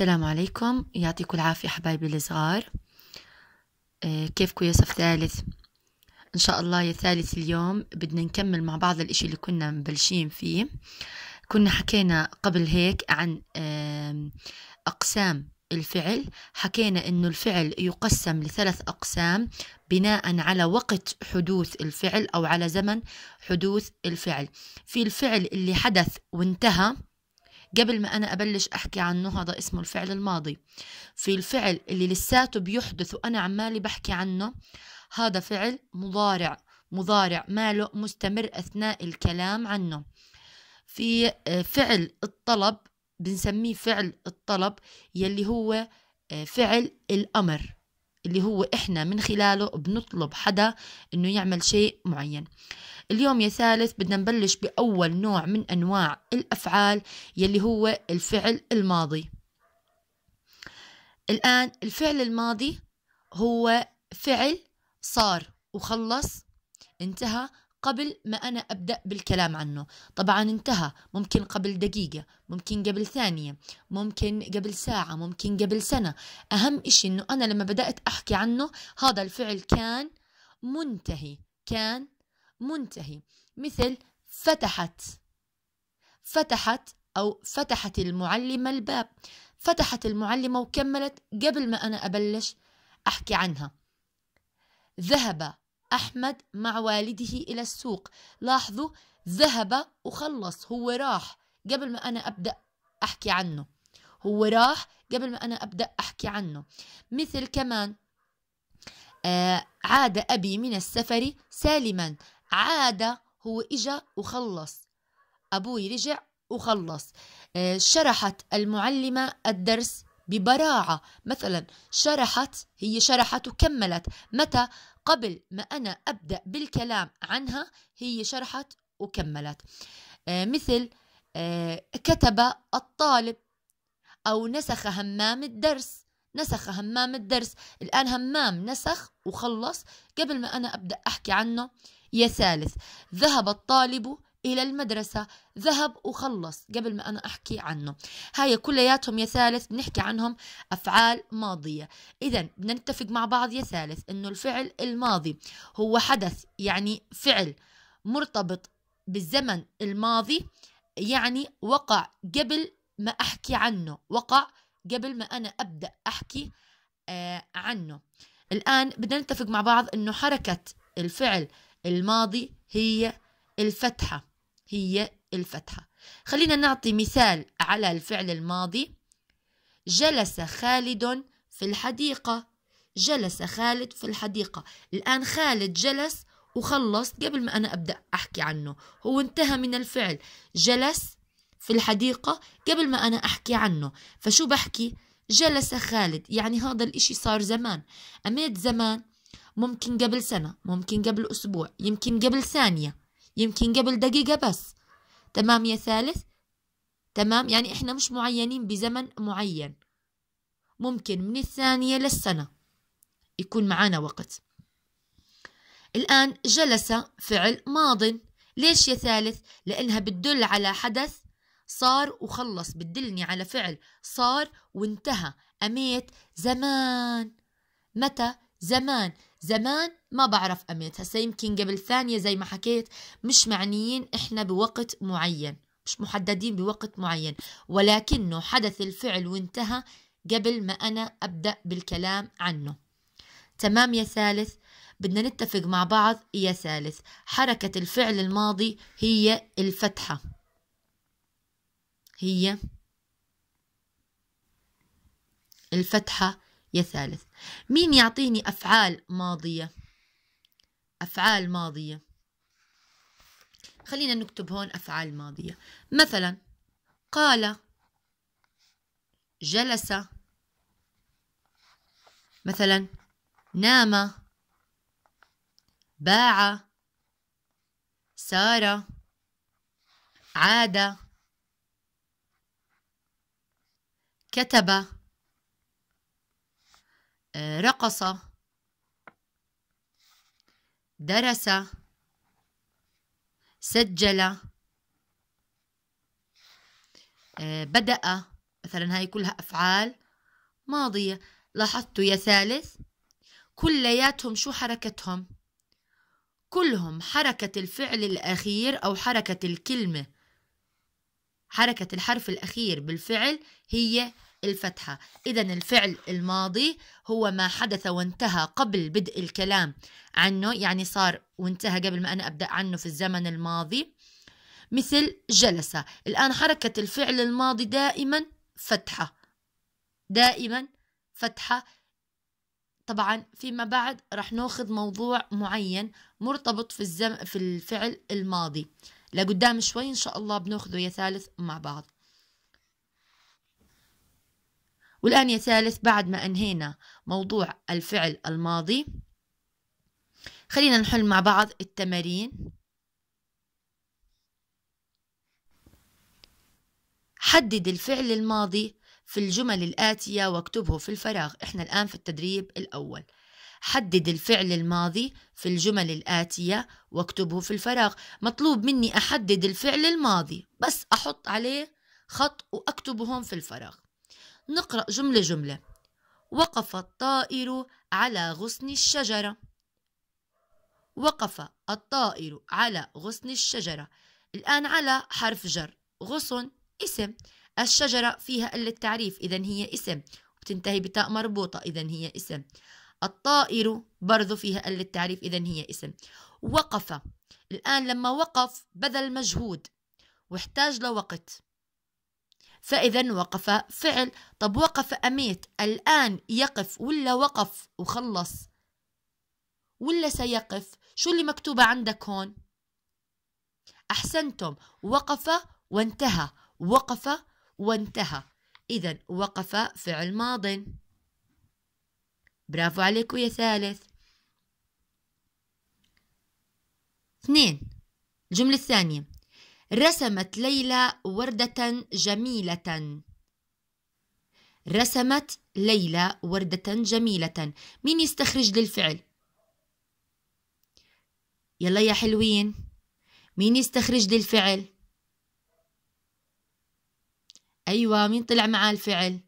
السلام عليكم يعطيكم العافية حبايبي الصغار آه، كيفكم يا صف ثالث إن شاء الله يا ثالث اليوم بدنا نكمل مع بعض الإشي اللي كنا مبلشين فيه كنا حكينا قبل هيك عن أقسام الفعل حكينا أنه الفعل يقسم لثلاث أقسام بناء على وقت حدوث الفعل أو على زمن حدوث الفعل في الفعل اللي حدث وانتهى قبل ما أنا أبلش أحكي عنه هذا اسمه الفعل الماضي في الفعل اللي لساته بيحدث وأنا عمالي بحكي عنه هذا فعل مضارع مضارع ماله مستمر أثناء الكلام عنه في آه، فعل الطلب بنسميه فعل الطلب يلي هو آه، فعل الأمر اللي هو إحنا من خلاله بنطلب حدا إنه يعمل شيء معين اليوم يا ثالث بدنا نبلش بأول نوع من أنواع الأفعال يلي هو الفعل الماضي الآن الفعل الماضي هو فعل صار وخلص انتهى قبل ما أنا أبدأ بالكلام عنه طبعا انتهى ممكن قبل دقيقة ممكن قبل ثانية ممكن قبل ساعة ممكن قبل سنة أهم إشي أنه أنا لما بدأت أحكي عنه هذا الفعل كان منتهي كان منتهي مثل فتحت فتحت أو فتحت المعلمة الباب فتحت المعلمة وكملت قبل ما أنا أبلش أحكي عنها ذهب أحمد مع والده إلى السوق لاحظوا ذهب وخلص هو راح قبل ما أنا أبدأ أحكي عنه هو راح قبل ما أنا أبدأ أحكي عنه مثل كمان آه عاد أبي من السفر سالما عادة هو إجا وخلص أبوي رجع وخلص آه، شرحت المعلمة الدرس ببراعة مثلا شرحت هي شرحت وكملت متى قبل ما أنا أبدأ بالكلام عنها هي شرحت وكملت آه، مثل آه، كتب الطالب أو نسخ همام الدرس نسخ همام الدرس الآن همام نسخ وخلص قبل ما أنا أبدأ أحكي عنه يا ثالث ذهب الطالب إلى المدرسة ذهب وخلص قبل ما أنا أحكي عنه هاي كلياتهم يا ثالث بنحكي عنهم أفعال ماضية إذا بدنا نتفق مع بعض يا ثالث إنه الفعل الماضي هو حدث يعني فعل مرتبط بالزمن الماضي يعني وقع قبل ما أحكي عنه وقع قبل ما أنا أبدأ أحكي آه عنه الآن بدنا نتفق مع بعض إنه حركة الفعل الماضي هي الفتحة هي الفتحة خلينا نعطي مثال على الفعل الماضي جلس خالد في الحديقة جلس خالد في الحديقة الآن خالد جلس وخلص قبل ما أنا أبدأ أحكي عنه هو انتهى من الفعل جلس في الحديقة قبل ما أنا أحكي عنه فشو بحكي؟ جلس خالد يعني هذا الإشي صار زمان أميت زمان ممكن قبل سنة ممكن قبل أسبوع يمكن قبل ثانية يمكن قبل دقيقة بس تمام يا ثالث تمام يعني إحنا مش معينين بزمن معين ممكن من الثانية للسنة يكون معانا وقت الآن جلس فعل ماض ليش يا ثالث؟ لأنها بتدل على حدث صار وخلص بتدلني على فعل صار وانتهى أميت زمان متى زمان زمان ما بعرف امتى هسا يمكن قبل ثانية زي ما حكيت مش معنيين احنا بوقت معين مش محددين بوقت معين ولكنه حدث الفعل وانتهى قبل ما انا ابدا بالكلام عنه تمام يا ثالث بدنا نتفق مع بعض يا ثالث حركة الفعل الماضي هي الفتحة هي الفتحة يا ثالث مين يعطيني أفعال ماضية أفعال ماضية خلينا نكتب هون أفعال ماضية مثلا قال جلس مثلا نام باع سار عاد كتب رقص درس سجل آه، بدأ مثلا هاي كلها أفعال ماضية لاحظتوا يا ثالث كلياتهم شو حركتهم كلهم حركة الفعل الأخير أو حركة الكلمة حركة الحرف الأخير بالفعل هي الفتحة إذا الفعل الماضي هو ما حدث وانتهى قبل بدء الكلام عنه يعني صار وانتهى قبل ما أنا أبدأ عنه في الزمن الماضي مثل جلس الآن حركة الفعل الماضي دائما فتحة دائما فتحة طبعا فيما بعد رح ناخذ موضوع معين مرتبط في الزم في الفعل الماضي لقدام شوي ان شاء الله بناخذه يا ثالث مع بعض والآن يا ثالث بعد ما أنهينا موضوع الفعل الماضي خلينا نحل مع بعض التمارين حدد الفعل الماضي في الجمل الآتية واكتبه في الفراغ إحنا الآن في التدريب الأول حدد الفعل الماضي في الجمل الآتية واكتبه في الفراغ مطلوب مني أحدد الفعل الماضي بس أحط عليه خط وأكتبهم في الفراغ نقرأ جملة جملة وقف الطائر على غصن الشجرة وقف الطائر على غصن الشجرة الآن على حرف جر غصن اسم الشجرة فيها التعريف إذا هي اسم وتنتهي بتاء مربوطة إذا هي اسم الطائر برضو فيها التعريف إذا هي اسم وقف الآن لما وقف بذل مجهود واحتاج لوقت فإذا وقف فعل طب وقف أميت الآن يقف ولا وقف وخلص ولا سيقف شو اللي مكتوبة عندك هون أحسنتم وقف وانتهى وقف وانتهى إذا وقف فعل ماض برافو عليكم يا ثالث اثنين الجملة الثانية رسمت ليلى وردة جميلة رسمت ليلى وردة جميلة مين يستخرج لي الفعل يلا يا حلوين مين يستخرج لي الفعل أيوة مين طلع معاه الفعل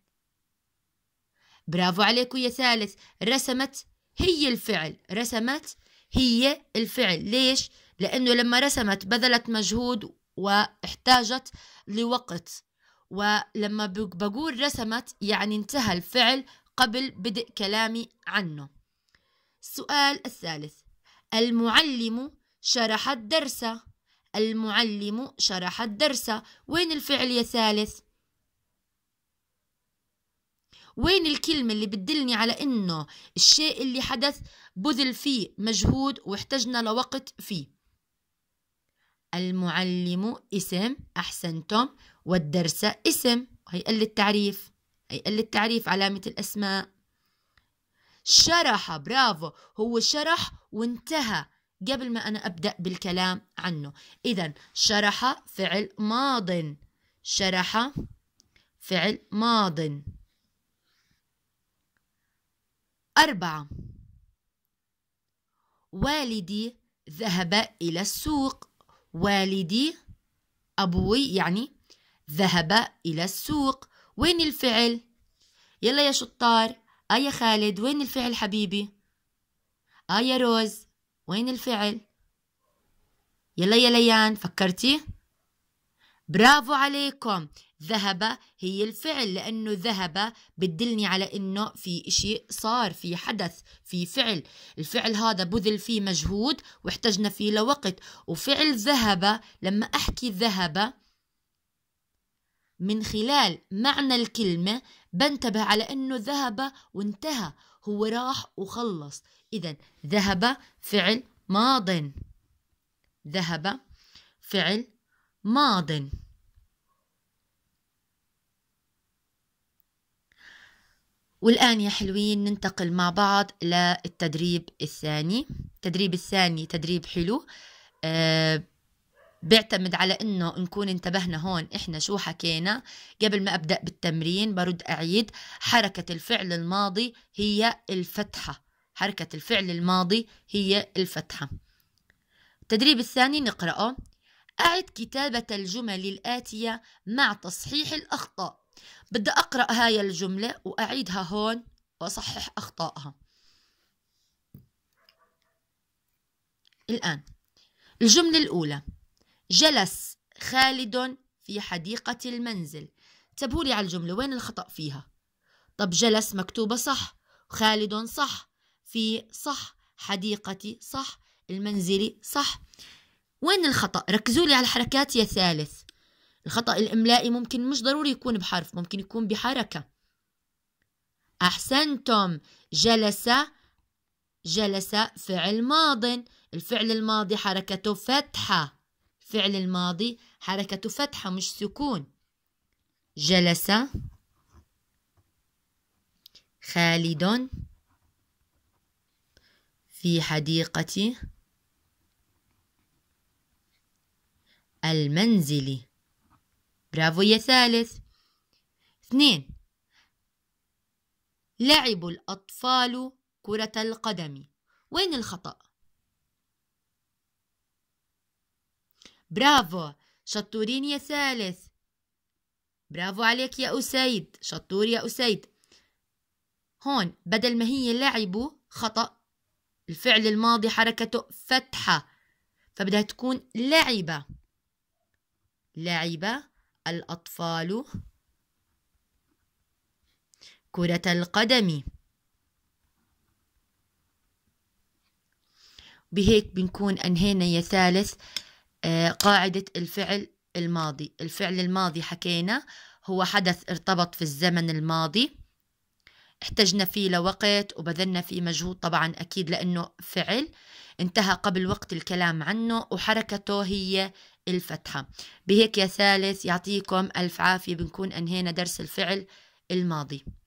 برافو عليكم يا ثالث رسمت هي الفعل رسمت هي الفعل ليش لأنه لما رسمت بذلت مجهود واحتاجت لوقت ولما بقول رسمت يعني انتهى الفعل قبل بدء كلامي عنه السؤال الثالث المعلم شرح الدرس المعلم شرح الدرس وين الفعل يا ثالث وين الكلمة اللي بتدلني على إنه الشيء اللي حدث بذل فيه مجهود واحتجنا لوقت فيه المعلم اسم أحسنتم والدرس اسم هي هيقل التعريف قلة التعريف علامة الأسماء شرح برافو هو شرح وانتهى قبل ما أنا أبدأ بالكلام عنه إذا شرح فعل ماض شرح فعل ماض أربعة والدي ذهب إلى السوق والدي أبوي يعني ذهب إلى السوق وين الفعل؟ يلا يا شطار آه يا خالد وين الفعل حبيبي؟ آه يا روز وين الفعل؟ يلا يا ليان فكرتي؟ برافو عليكم ذهب هي الفعل لأنه ذهب بتدلني على أنه في إشي صار في حدث في فعل الفعل هذا بذل فيه مجهود واحتجنا فيه لوقت وفعل ذهب لما أحكي ذهب من خلال معنى الكلمة بنتبه على أنه ذهب وانتهى هو راح وخلص إذا ذهب فعل ماض ذهب فعل ماضٍ والآن يا حلوين ننتقل مع بعض للتدريب الثاني التدريب الثاني تدريب حلو أه بيعتمد على انه نكون انتبهنا هون احنا شو حكينا قبل ما ابدا بالتمرين برد اعيد حركه الفعل الماضي هي الفتحه حركه الفعل الماضي هي الفتحه التدريب الثاني نقراه اعد كتابه الجمل الاتيه مع تصحيح الاخطاء بدي أقرأ هاي الجملة وأعيدها هون وأصحح أخطائها الآن الجملة الأولى جلس خالد في حديقة المنزل انتبهوا لي على الجملة وين الخطأ فيها طب جلس مكتوبة صح خالد صح في صح حديقتي صح المنزل صح وين الخطأ ركزوا لي على الحركات يا ثالث الخطأ الإملائي ممكن مش ضروري يكون بحرف ممكن يكون بحركة أحسنتم جلس جلس فعل ماض الفعل الماضي حركته فتحة فعل الماضي حركته فتحة مش سكون جلس خالد في حديقة المنزل برافو يا ثالث اثنين لعب الأطفال كرة القدم وين الخطأ؟ برافو شطورين يا ثالث برافو عليك يا أسيد شطور يا أسيد هون بدل ما هي لعب خطأ الفعل الماضي حركته فتحة فبدها تكون لعبة لعبة الأطفال كرة القدم بهيك بنكون أنهينا يا ثالث آه، قاعدة الفعل الماضي الفعل الماضي حكينا هو حدث ارتبط في الزمن الماضي احتجنا فيه لوقت وبذلنا فيه مجهود طبعا أكيد لأنه فعل انتهى قبل وقت الكلام عنه وحركته هي الفتحة بهيك يا ثالث يعطيكم ألف عافية بنكون أنهينا درس الفعل الماضي